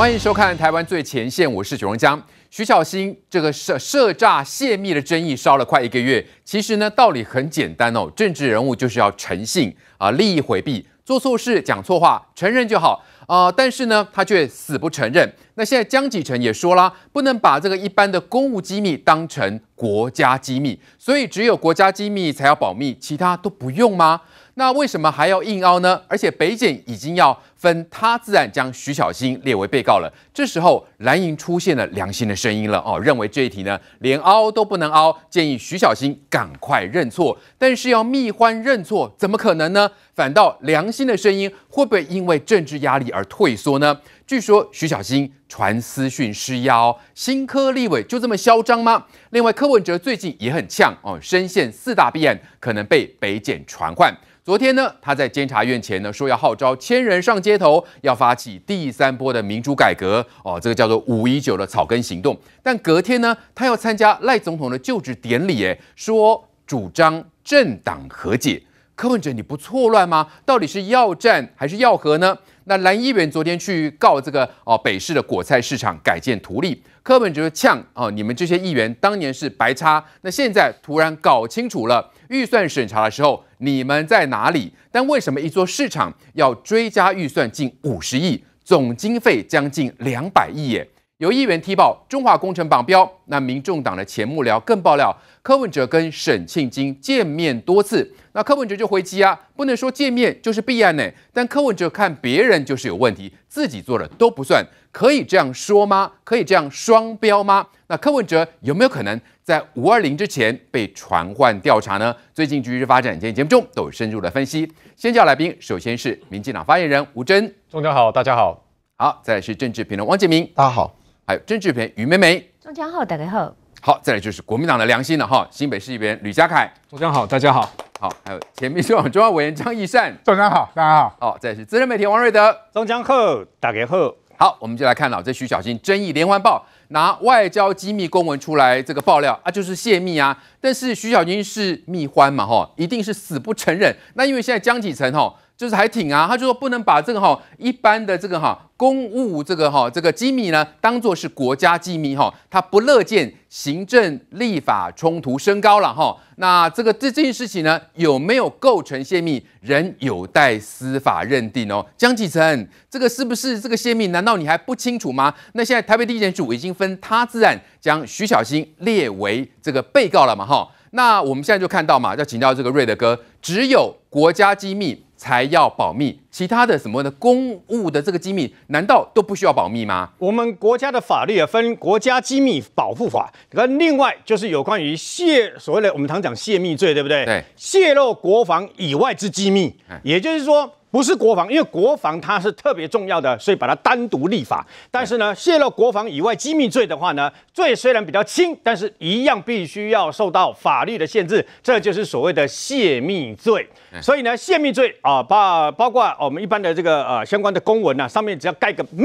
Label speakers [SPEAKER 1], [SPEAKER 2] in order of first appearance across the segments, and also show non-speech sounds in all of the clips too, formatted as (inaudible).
[SPEAKER 1] 欢迎收看《台湾最前线》，我是许荣江、徐小新这个涉涉诈泄密的争议烧了快一个月。其实呢，道理很简单哦，政治人物就是要诚信啊，利益回避，做错事讲错话，承认就好啊。但是呢，他却死不承认。那现在江启臣也说了，不能把这个一般的公务机密当成国家机密，所以只有国家机密才要保密，其他都不用吗？那为什么还要硬凹呢？而且北检已经要分，他自然将徐小新列为被告了。这时候蓝营出现了良心的声音了哦，认为这一题呢连凹都不能凹，建议徐小新赶快认错，但是要蜜獾认错，怎么可能呢？反倒良心的声音会不会因为政治压力而退缩呢？据说徐小新传私讯施压，新科立委就这么嚣张吗？另外柯文哲最近也很呛哦，深陷四大弊案，可能被北检传唤。昨天呢，他在监察院前呢说要号召千人上街头，要发起第三波的民主改革哦，这个叫做五一九的草根行动。但隔天呢，他要参加赖总统的就职典礼，哎，说主张政党和解。柯文哲，你不错乱吗？到底是要战还是要和呢？那蓝议员昨天去告这个哦，北市的果菜市场改建图例。柯文哲就呛哦，你们这些议员当年是白差，那现在突然搞清楚了，预算审查的时候你们在哪里？但为什么一座市场要追加预算近五十亿，总经费将近两百亿耶？有议员踢爆中华工程榜标，那民众党的前幕僚更爆料柯文哲跟沈庆京见面多次。那柯文哲就回击啊，不能说见面就是弊案呢。但柯文哲看别人就是有问题，自己做的都不算，可以这样说吗？可以这样双标吗？那柯文哲有没有可能在五二零之前被传唤调查呢？最近局势发展，今天节目中都有深入的分析。先叫来宾，首先是民进党发言人吴贞，中家好，大家好。好，再是政治评论汪建民，大家好。还有政志片余美美，
[SPEAKER 2] 中江好，大家好，
[SPEAKER 1] 好，再来就是国民党的良心了哈，新北市议员吕家凯，中江好，大家好，好，还有前秘书长委员张义善，中江好，大家好，哦，再是资深媒体王瑞德，中江好，大家好，好，我们就来看到这徐小军争议连环报，拿外交机密公文出来这个爆料啊，就是泄密啊，但是徐小军是蜜獾嘛哈，一定是死不承认，那因为现在江启澄哈。就是还挺啊，他就说不能把这个哈一般的这个哈公务这个哈这个机密呢，当做是国家机密哈，他不乐见行政立法冲突升高了哈。那这个这这件事情呢，有没有构成泄密，仍有待司法认定哦。江启臣，这个是不是这个泄密？难道你还不清楚吗？那现在台北地检署已经分他自然将徐小新列为这个被告了嘛哈。那我们现在就看到嘛，要请教这个瑞德哥，只有国家机密才要保密，其他的什么的公务的这个机密，难道都不需要保密吗？我们
[SPEAKER 2] 国家的法律也分国家机密保护法，那另外就是有关于泄所谓的我们常讲泄密罪，对不对？对，泄露国防以外之机密，也就是说。不是国防，因为国防它是特别重要的，所以把它单独立法。但是呢，泄露国防以外机密罪的话呢，罪虽然比较轻，但是一样必须要受到法律的限制，这就是所谓的泄密罪。所以呢，泄密罪啊，包包括我们一般的这个呃相关的公文呢，上面只要盖个密、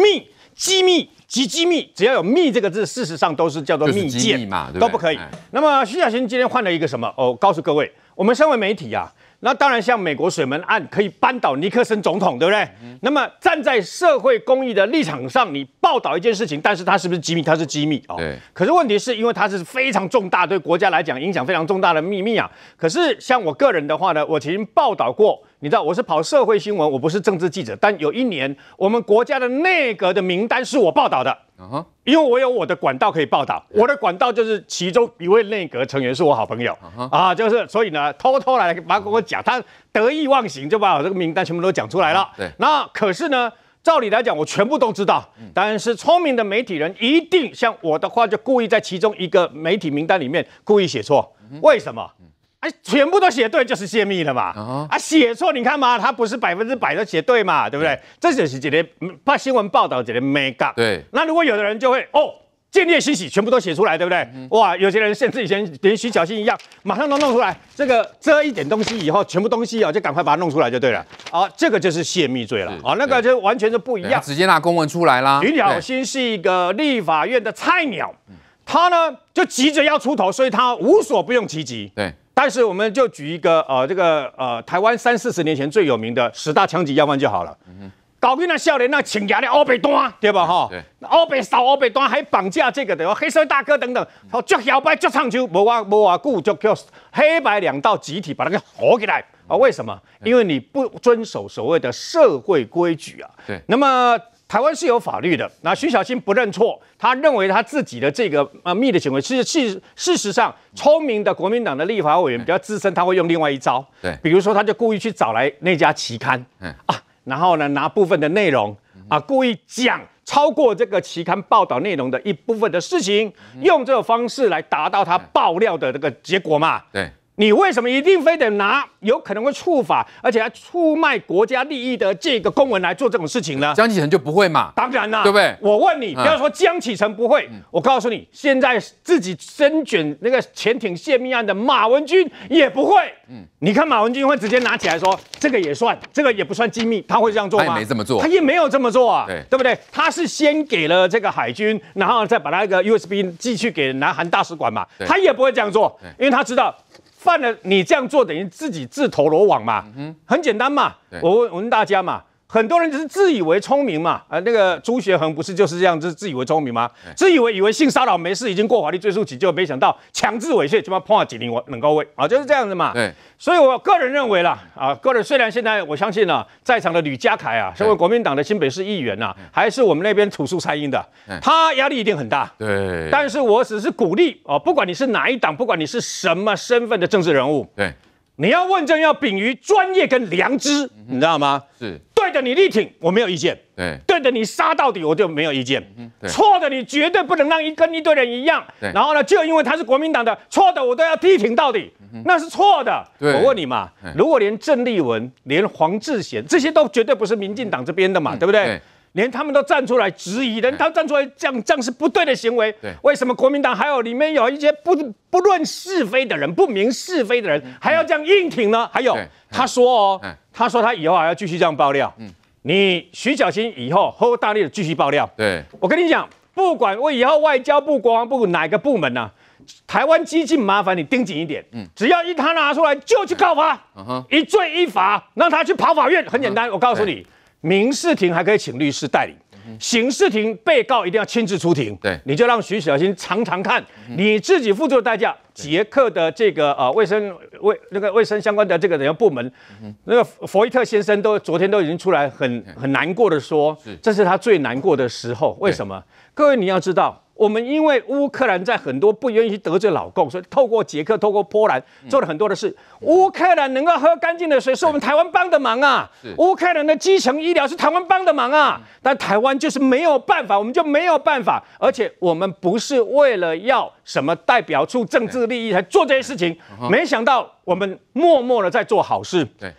[SPEAKER 2] 机密及机密，只要有密这个字，事实上都是叫做密件，都不可以。那么徐小新今天换了一个什么？哦，告诉各位，我们身为媒体啊，那当然，像美国水门案可以扳倒尼克森总统，对不对？那么站在社会公益的立场上，你报道一件事情，但是它是不是机密？它是机密哦。可是问题是因为它是非常重大，对国家来讲影响非常重大的秘密啊。可是像我个人的话呢，我曾经报道过。你知道我是跑社会新闻，我不是政治记者。但有一年，我们国家的内阁的名单是我报道的，因为我有我的管道可以报道。我的管道就是其中一位内阁成员是我好朋友，啊啊，就是所以呢，偷偷来跟我讲，他得意忘形，就把我这个名单全部都讲出来了。对，那可是呢，照理来讲，我全部都知道。但是聪明的媒体人一定像我的话，就故意在其中一个媒体名单里面故意写错，为什么？全部都写对就是泄密了嘛啊！写错你看嘛，他不是百分之百都写对嘛？对不对？这就是一个把新闻报道者的美感。对，那如果有的人就会哦，见猎信息全部都写出来，对不对？哇！有些人甚至以前连徐小新一样，马上都弄出来。这个遮一点东西以后，全部东西啊，就赶快把它弄出来就对了。啊，这个就是泄密罪了。啊，那个就完全是不一样，直接拿公文出来啦。徐小新是一个立法院的菜鸟，他呢就急着要出头，所以他无所不用其极。对。但是我们就举一个，呃，这个，呃，台湾三四十年前最有名的十大枪击要案就好了。嗯哼，搞定了笑脸，那请假的欧北端，对吧？哈，欧北扫欧北端还绑架这个的，黑社会大哥等等，好，就摇摆，就唱秋，无话无话句，就叫黑白两道集体把那个火起来啊！为什么？因为你不遵守所谓的社会规矩啊！对，那么。台湾是有法律的。那徐小新不认错，他认为他自己的这个呃密的行为，事实是事实上，聪明的国民党的立法委员比较资深，他会用另外一招。对，比如说他就故意去找来那家期刊，嗯啊，然后呢拿部分的内容啊，故意讲超过这个期刊报道内容的一部分的事情，用这个方式来达到他爆料的这个结果嘛？对。你为什么一定非得拿有可能会触法，而且还出卖国家利益的这个公文来做这种事情呢？江启成就不会嘛？当然了，对不对？我问你，不要说江启成不会，我告诉你，现在自己身卷那个潜艇泄密案的马文君也不会。嗯，你看马文君会直接拿起来说这个也算，这个也不算机密，他会这样做吗？他也没这么做，他也没有这么做啊，对对不对？他是先给了这个海军，然后再把他一个 U S B 寄去给南韩大使馆嘛，他也不会这样做，因为他知道。犯了，你这样做等于自己自投罗网嘛？很简单嘛，我问，我问大家嘛。很多人只是自以为聪明嘛，啊，那个朱学恒不是就是这样，是自以为聪明吗？自以为以为性骚扰没事，已经过法律追诉期就没想到强制猥亵就要判几年能高位啊，就是这样子嘛。对，所以我个人认为啦，啊，个人虽然现在我相信呢，在场的吕家凯啊，身为国民党的新北市议员呐，还是我们那边土著参营的，他压力一定很大。对，但是我只是鼓励啊，不管你是哪一党，不管你是什么身份的政治人物，对，你要问政要秉于专业跟良知，你知道吗？是。你力挺，我没有意见。对，对的你杀到底，我就没有意见。错的你绝对不能让一跟一堆人一样。然后呢，就因为他是国民党的错的，我都要力挺到底，那是错的。我问你嘛，如果连郑丽文、连黄志贤这些都绝对不是民进党这边的嘛，对不对？连他们都站出来质疑，人他站出来这样这样是不对的行为。为什么国民党还有里面有一些不不论是非的人，不明是非的人还要这样硬挺呢？还有他说哦，他说他以后还要继续这样爆料。嗯，你徐小新以后会大力的继续爆料。对，我跟你讲，不管我以后外交部、国防部哪个部门呢，台湾激进，麻烦你盯紧一点。嗯，只要一他拿出来就去告发，一罪一罚，让他去跑法院。很简单，我告诉你。民事庭还可以请律师代理，刑事庭被告一定要亲自出庭。对，你就让徐小新尝尝看你自己付出的代价。捷克的这个啊，卫生卫那个卫生相关的这个人员部门，那个佛伊特先生都昨天都已经出来很很难过的说，这是他最难过的时候。为什么？各位你要知道。我们因为乌克兰在很多不愿意得罪老共，所以透过捷克、透过波兰做了很多的事。乌克兰能够喝干净的水，是我们台湾帮的忙啊！乌克兰的基层医疗是台湾帮的忙啊！但台湾就是没有办法，我们就没有办法。而且我们不是为了要什么代表出政治利益来做这些事情，没想到我们默默的在做好事。对。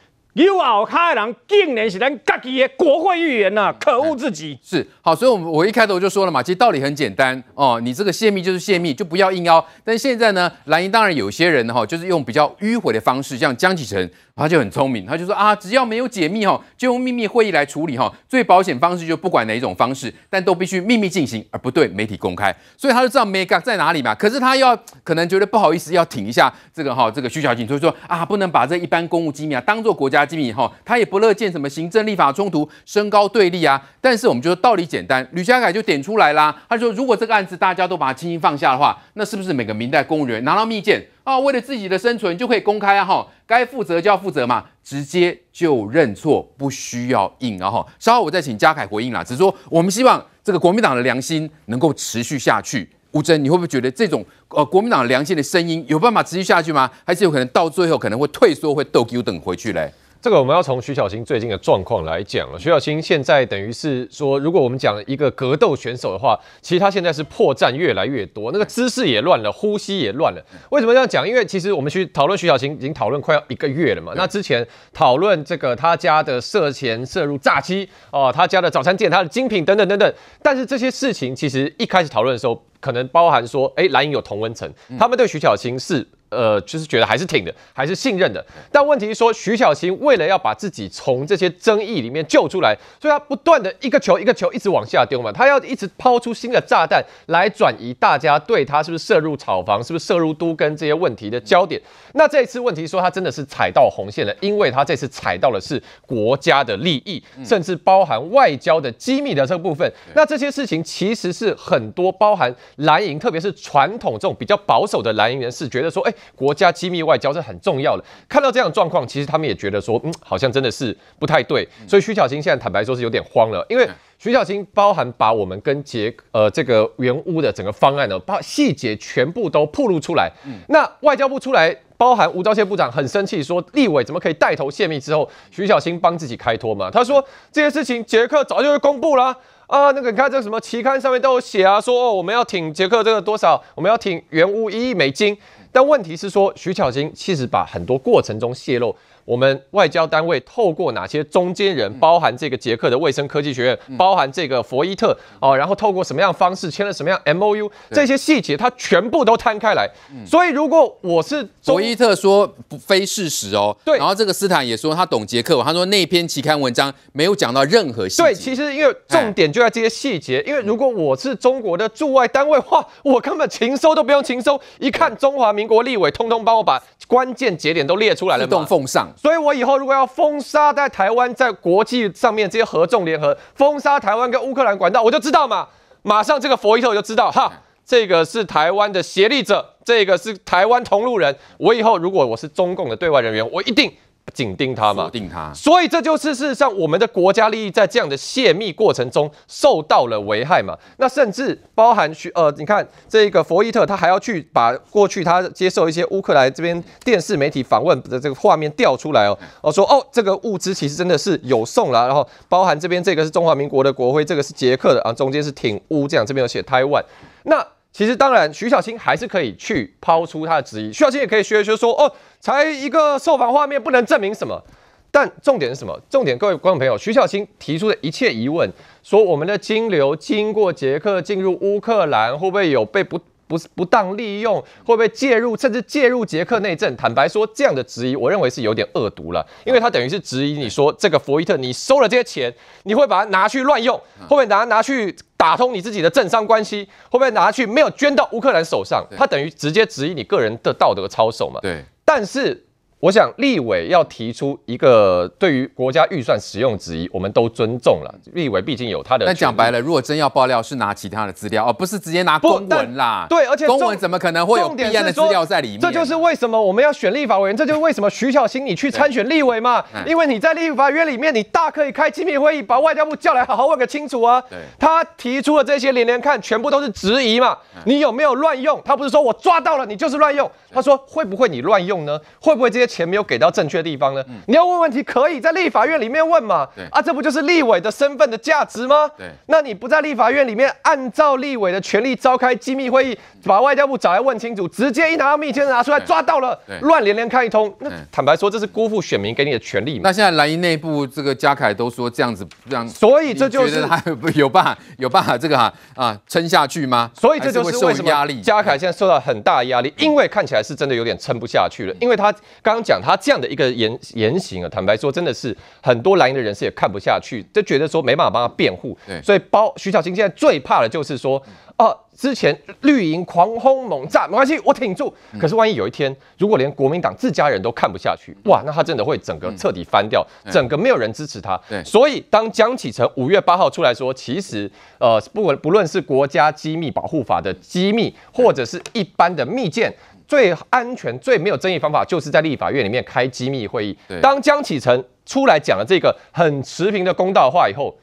[SPEAKER 2] 右好开人竟然是咱家己的国会议员呐，可恶至极。是好，所以，我我一开头就说了嘛，其实
[SPEAKER 1] 道理很简单哦，你这个泄密就是泄密，就不要硬拗。但现在呢，蓝营当然有些人呢，哈，就是用比较迂回的方式，像江启臣。他就很聪明，他就说啊，只要没有解密哈，就用秘密会议来处理哈。最保险方式就不管哪一种方式，但都必须秘密进行，而不对媒体公开。所以他就知道 mega 在哪里嘛。可是他要可能觉得不好意思，要挺一下这个哈，这个徐小庆，所以说啊，不能把这一般公务机密啊当做国家机密哈。他也不乐见什么行政立法冲突、升高对立啊。但是我们觉得道理简单，吕家凯就点出来啦。他说，如果这个案子大家都把它轻轻放下的话，那是不是每个明代公务员拿到密件啊，为了自己的生存就可以公开啊？该负责就要负责嘛，直接就认错，不需要硬啊哈。稍后我再请嘉凯回应啦。只是说，我们希望这个国民党的良心能够持续下去。吴增，你会不会觉得这种呃国民党的良心的声音有办法持续下去吗？还是有可能到最后可能会退缩、会斗牛等回去嘞？
[SPEAKER 3] 这个我们要从徐小晴最近的状况来讲了。徐小晴现在等于是说，如果我们讲一个格斗选手的话，其实他现在是破绽越来越多，那个姿势也乱了，呼吸也乱了。为什么这样讲？因为其实我们去讨论徐小晴已经讨论快要一个月了嘛。那之前讨论这个他家的涉嫌摄入炸鸡哦，他家的早餐店、他的精品等等等等，但是这些事情其实一开始讨论的时候，可能包含说，哎，蓝鹰有童文晨，他们对徐小青是。呃，就是觉得还是挺的，还是信任的。但问题是说，徐小琴为了要把自己从这些争议里面救出来，所以他不断的一个球一个球一直往下丢嘛，他要一直抛出新的炸弹来转移大家对他是不是涉入炒房、是不是涉入都跟这些问题的焦点。那这一次问题说他真的是踩到红线了，因为他这次踩到的是国家的利益，甚至包含外交的机密的这部分。那这些事情其实是很多包含蓝营，特别是传统这种比较保守的蓝营人士觉得说，哎。国家机密外交是很重要的。看到这样状况，其实他们也觉得说，嗯，好像真的是不太对。所以徐小青现在坦白说是有点慌了，因为徐小青包含把我们跟杰呃这个原屋的整个方案呢，把细节全部都披露出来。那外交部出来，包含吴钊燮部长很生气，说立委怎么可以带头泄密？之后徐小新帮自己开脱嘛，他说这些事情杰克早就会公布了啊。那个你看这什么期刊上面都有写啊，说哦我们要挺杰克这个多少，我们要挺原屋一亿美金。但问题是说，徐巧芯其实把很多过程中泄露，我们外交单位透过哪些中间人，包含这个捷克的卫生科技学院，包含这个佛伊特哦，然后透过什么样方式签了什么样 M O U，这些细节他全部都摊开来。所以如果我是
[SPEAKER 1] 佛伊特说非事实哦，对，然后这个斯坦也说他懂捷克，他说那篇期刊文
[SPEAKER 3] 章没有讲到任何细节。对，其实因为重点就在这些细节，因为如果我是中国的驻外单位，哇，我根本情搜都不用情搜，一看中华民。国立委通通帮我把关键节点都列出来了，自动奉上。所以我以后如果要封杀在台湾，在国际上面这些合纵联合封杀台湾跟乌克兰管道，我就知道嘛，马上这个佛伊特我就知道哈，这个是台湾的协力者，这个是台湾同路人。我以后如果我是中共的对外人员，我一定。紧盯他嘛，定他，所以这就是事实上我们的国家利益在这样的泄密过程中受到了危害嘛。那甚至包含去呃，你看这个佛伊特他还要去把过去他接受一些乌克兰这边电视媒体访问的这个画面调出来哦，哦说哦这个物资其实真的是有送了，然后包含这边这个是中华民国的国徽，这个是捷克的啊，中间是挺乌这样，这边有写台湾。那。其实，当然，徐小青还是可以去抛出他的质疑，徐小青也可以学一学说哦，才一个受访画面不能证明什么。但重点是什么？重点，各位观众朋友，徐小青提出的一切疑问，说我们的金流经过捷克进入乌克兰，会不会有被不？不不当利用会不会介入，甚至介入捷克内政？坦白说，这样的质疑，我认为是有点恶毒了，因为他等于是质疑你说这个佛伊特，你收了这些钱，你会把它拿去乱用，会不会拿拿去打通你自己的政商关系，会不会拿去没有捐到乌克兰手上？他等于直接质疑你个人的道德操守嘛？对，但是。我想立委要提出一个对于国家预算使用质疑，我们都尊重了。立委毕竟有他的。但讲白了，如果真要爆料，是拿其他的资料
[SPEAKER 1] 哦，不是直接拿公文啦。对，而且公文怎么可能会有立案的资料在里面？这就
[SPEAKER 3] 是为什么我们要选立法委员。这就是为什么徐小欣你去参选立委嘛，因为你在立法院里面，你大可以开机密会议，把外交部叫来，好好问个清楚啊。他提出的这些连连看，全部都是质疑嘛。你有没有乱用？他不是说我抓到了你就是乱用。他说会不会你乱用呢？会不会这些？钱没有给到正确地方呢？你要问问题，可以在立法院里面问嘛？啊，这不就是立委的身份的价值吗？对，那你不在立法院里面，按照立委的权利召开机密会议，把外交部找来问清楚，直接一拿到密件拿出来抓到了，乱连连看一通。那坦白说，这是辜负选民给你的权利嘛？那现在蓝营内部这个嘉凯都说这样子这样，所以这就是还有办法有办法这个哈啊撑下去吗？所以这就是为什么嘉凯现在受到很大压力，因为看起来是真的有点撑不下去了，因为他刚。讲他这样的一个言言行啊，坦白说，真的是很多蓝营的人士也看不下去，就觉得说没办法帮他辩护。所以包徐小清现在最怕的就是说，呃，之前绿营狂轰猛炸没关系，我挺住。可是万一有一天，如果连国民党自家人都看不下去，哇，那他真的会整个彻底翻掉，整个没有人支持他。所以当江启程五月八号出来说，其实呃，不管不论是国家机密保护法的机密，或者是一般的密件。最安全、最没有争议方法，就是在立法院里面开机密会议。当江启臣出来讲了这个很持平的公道话以后。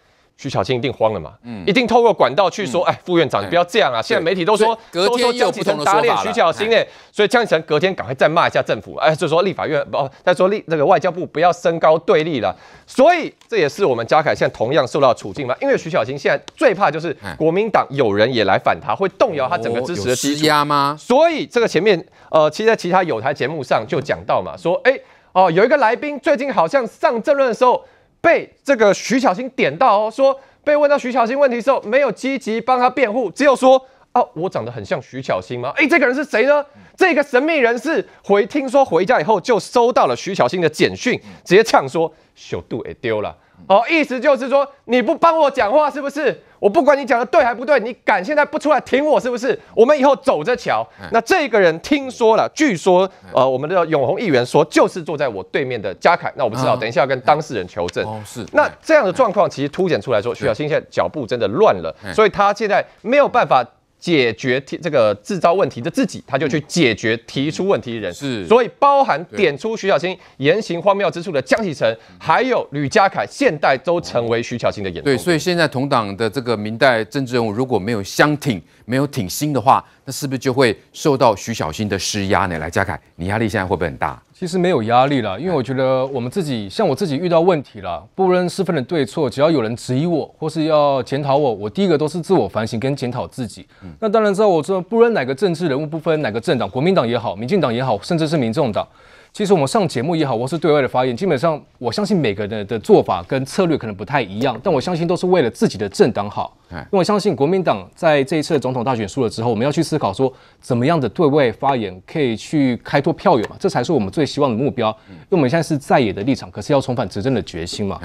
[SPEAKER 3] 徐小青一定慌了嘛，嗯，一定透过管道去说，哎，副院长不要这样啊！现在媒体都说，隔天有不同说法了。徐小青哎，所以江宜晨隔天赶快再骂一下政府，哎，就说立法院不，再说立那个外交部不要升高对立了。所以这也是我们嘉凯现在同样受到处境嘛，因为徐小青现在最怕就是国民党有人也来反他，会动摇他整个支持的基础吗？所以这个前面呃，其实在其他有台节目上就讲到嘛，说，哎，哦，有一个来宾最近好像上政论的时候。被这个徐小新点到哦，说被问到徐小新问题的时候，没有积极帮他辩护，只有说啊，我长得很像徐小新吗？哎，这个人是谁呢？这个神秘人士回听说回家以后就收到了徐小新的简讯，直接呛说小度也丢了。哦，意思就是说你不帮我讲话，是不是？我不管你讲的对还不对，你敢现在不出来挺我，是不是？我们以后走着瞧。那这个人听说了，据说，呃，我们的永红议员说就是坐在我对面的嘉凯。那我不知道，等一下要跟当事人求证。哦，是。那这样的状况其实凸显出来说，徐小新现在脚步真的乱了，所以他现在没有办法。解决提这个制造问题的自己，他就去解决提出问题的人。是，所以包含点出徐小新言行荒谬之处的江启臣，还有吕家凯，现代都成为徐小新的演。对，所以现在同党的这个明代政治人物，如果没有相挺，
[SPEAKER 1] 没有挺心的话，那是不是就会受到徐小新的施压呢？来，家凯，你压力现在会不会很大？
[SPEAKER 4] 其实没有压力了，因为我觉得我们自己，像我自己遇到问题了，不论是分的对错，只要有人质疑我或是要检讨我，我第一个都是自我反省跟检讨自己。那当然知道，我说不论哪个政治人物，不分哪个政党，国民党也好，民进党也好，甚至是民众党。其实我们上节目也好，或是对外的发言，基本上我相信每个人的做法跟策略可能不太一样，但我相信都是为了自己的政党好。因为我相信国民党在这一次总统大选输了之后，我们要去思考说怎么样的对外发言可以去开拓票友嘛，这才是我们最希望的目标。因为我们现在是在野的立场，可是要重返执政的决心嘛。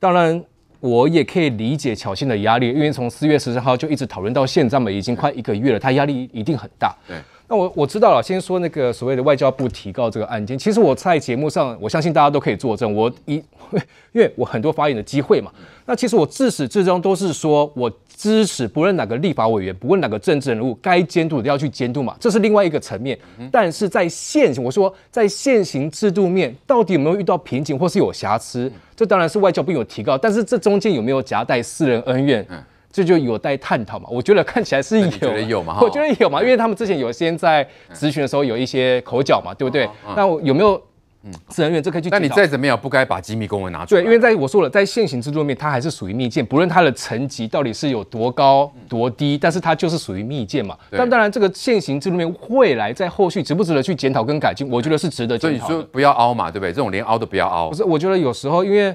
[SPEAKER 4] 当然，我也可以理解乔信的压力，因为从四月十四号就一直讨论到现在嘛，已经快一个月了，他压力一定很大。对。那我我知道了，先说那个所谓的外交部提告这个案件，其实我在节目上，我相信大家都可以作证，我因 (laughs) 因为我很多发言的机会嘛。那其实我自始至终都是说我支持，不论哪个立法委员，不论哪个政治人物，该监督的要去监督嘛，这是另外一个层面。但是在现行，我说在现行制度面，到底有没有遇到瓶颈或是有瑕疵？这当然是外交部有提告，但是这中间有没有夹带私人恩怨？这就有待探讨嘛，我觉得看起来是有，我觉得有嘛，我觉得有嘛，因为他们之前有一些在咨询的时候有一些口角嘛，对不对？那我有没有？嗯，自然院这可以去。那你再怎么样不该把机密公文拿出来。对，因为在我说了，在现行制度面，它还是属于密件，不论它的层级到底是有多高多低，但是它就是属于密件嘛。但当然，这个现行制度面未来在后续值不值得去检讨跟改进，我觉得是值得。所以你就不要凹
[SPEAKER 1] 嘛，对不对？这种连凹都不要凹。不
[SPEAKER 4] 是，我觉得有时候因为。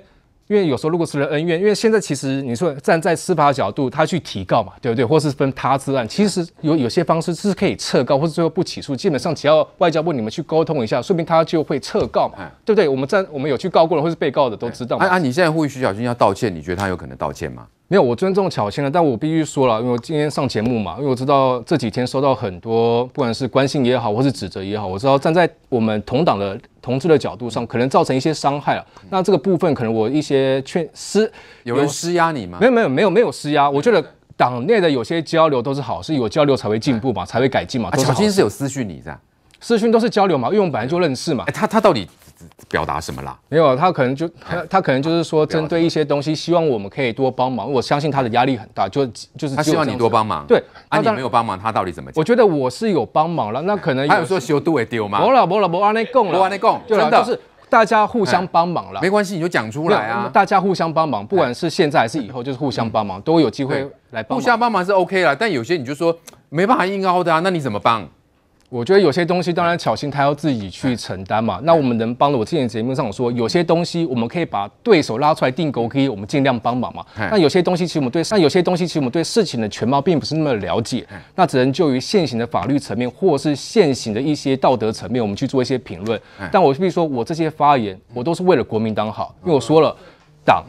[SPEAKER 4] 因为有时候如果是人恩怨，因为现在其实你说站在司法角度，他去提告嘛，对不对？或是分他之案，其实有有些方式是可以撤告，或是最后不起诉。基本上只要外交部你们去沟通一下，说明他就会撤告嘛，对不对？我们站我们有去告过的或是被告的都知道。哎啊，你现在呼吁徐小军要道歉，你觉得他有可能道歉吗？没有，我尊重巧千了，但我必须说了，因为我今天上节目嘛，因为我知道这几天收到很多，不管是关心也好，或是指责也好，我知道站在我们同党的同志的角度上，可能造成一些伤害了。那这个部分，可能我一些劝施，有人施压你吗？没有，没有，没有，没有施压。我觉得党内的有些交流都是好事，有交流才会进步嘛，才会改进嘛。巧千是有私讯你这样，私讯都是交流嘛，因为我们本来就认识嘛。他他到底？表达什么啦？没有，他可能就他他可能就是说针对一些东西，希望我们可以多帮忙。我相信他的压力很大，就就是他希望你多帮忙。对，你没有帮忙，他到底怎么？我觉得我是有帮忙了。那可能他有说修度会丢吗？没了，没了，不安那贡了，不安那贡。真的，就是大家互相帮忙了，没关系，你就讲出来啊。大家互相帮忙，不管是现在还是以后，就是互相帮忙都有机会来。互相帮忙是 OK 了，但有些你就说没办法硬凹的啊，那你怎么帮？我觉得有些东西当然，巧心他要自己去承担嘛。那我们能帮的，我之前节目上我说，有些东西我们可以把对手拉出来定勾，可以我们尽量帮忙嘛。那有些东西其实我们对，那有些东西其实我们对事情的全貌并不是那么了解，那只能就于现行的法律层面或是现行的一些道德层面，我们去做一些评论。但我譬如说我这些发言，我都是为了国民党好，因为我说了党，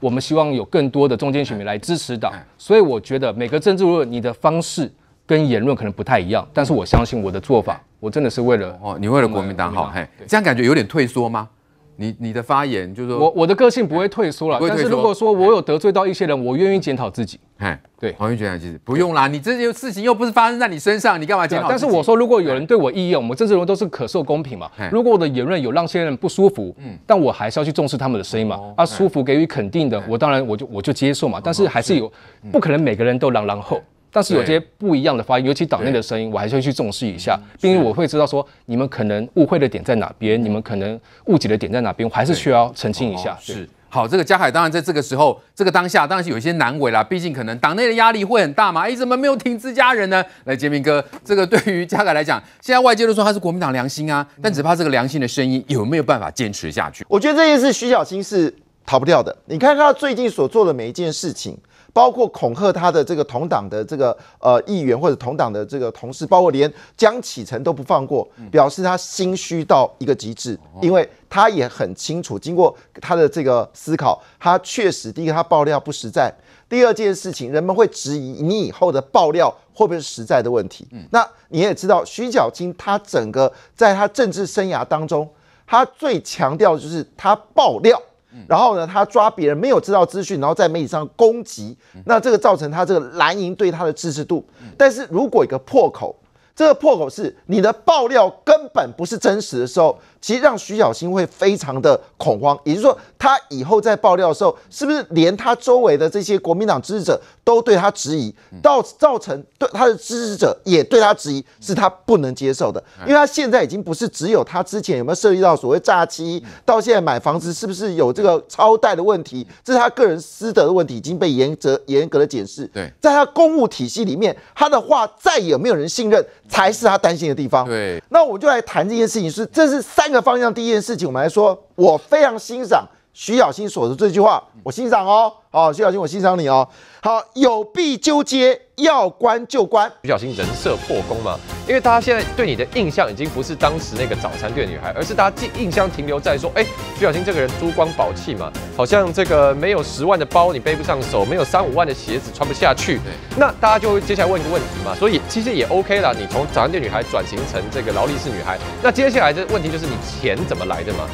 [SPEAKER 4] 我们希望有更多的中间选民来支持党，所以我觉得每个政治论你的方式。跟言论可能不太一样，但是我相信我的做法，我真的是为了哦，你为了国民党好，
[SPEAKER 1] 嘿，这样感觉有点退缩吗？你你的发言就是我
[SPEAKER 4] 我的个性不会退缩了，但是如果说我有得罪到一些人，我愿意检讨自己，哎，对，黄玉娟其实不用啦，你这些事情又不是发生在你身上，你干嘛检讨？但是我说，如果有人对我异议，我们郑志人都是可受公平嘛。如果我的言论有让些人不舒服，嗯，但我还是要去重视他们的声音嘛。啊，舒服给予肯定的，我当然我就我就接受嘛。但是还是有不可能每个人都朗朗后。但是有些不一样的发音，尤其党内的声音，我还是会去重视一下，并且我会知道说你们可能误会的点在哪边，你们可能误解的点在哪边，还是需要澄清一下。是，好，这个加海当然在这个
[SPEAKER 1] 时候，这个当下当然是有些难为啦，毕竟可能党内的压力会很大嘛。哎，怎么没有停自家人呢？来，杰明哥，这个对于加海来讲，现在外界都说他是国民党良心啊，但只怕这个良心的声音有没有办法坚持下去？
[SPEAKER 5] 我觉得这件事徐小青是逃不掉的。你看他最近所做的每一件事情。包括恐吓他的这个同党的这个呃议员或者同党的这个同事，包括连江启臣都不放过，表示他心虚到一个极致，因为他也很清楚，经过他的这个思考，他确实第一个他爆料不实在，第二件事情，人们会质疑你以后的爆料会不会是实在的问题。嗯，那你也知道徐小清他整个在他政治生涯当中，他最强调就是他爆料。然后呢，他抓别人没有知道资讯，然后在媒体上攻击，那这个造成他这个蓝营对他的支持度。但是如果一个破口，这个破口是你的爆料根本不是真实的时候。其实让徐小新会非常的恐慌，也就是说，他以后在爆料的时候，是不是连他周围的这些国民党支持者都对他质疑，到造成对他的支持者也对他质疑，是他不能接受的。因为他现在已经不是只有他之前有没有涉及到所谓诈欺，到现在买房子是不是有这个超贷的问题，这是他个人私德的问题，已经被严格严格的检视。对，在他公务体系里面，他的话再也没有人信任，才是他担心的地方。对，那我就来谈这件事情，是这是三。这个方向第一件事情，我们来说，我非常欣赏徐小新说的这句话，我欣赏哦，好，徐小新，我欣赏你哦，好，有必纠结，要关就关，
[SPEAKER 3] 徐小新人设破功吗？因为大家现在对你的印象已经不是当时那个早餐店女孩，而是大家记印象停留在说，哎，徐小晴这个人珠光宝气嘛，好像这个没有十万的包你背不上手，没有三五万的鞋子穿不下去。那大家就接下来问一个问题嘛，所以其实也 OK 啦，你从早餐店女孩转型成这个劳力士女孩，那接下来的问题就是你钱怎么来的嘛？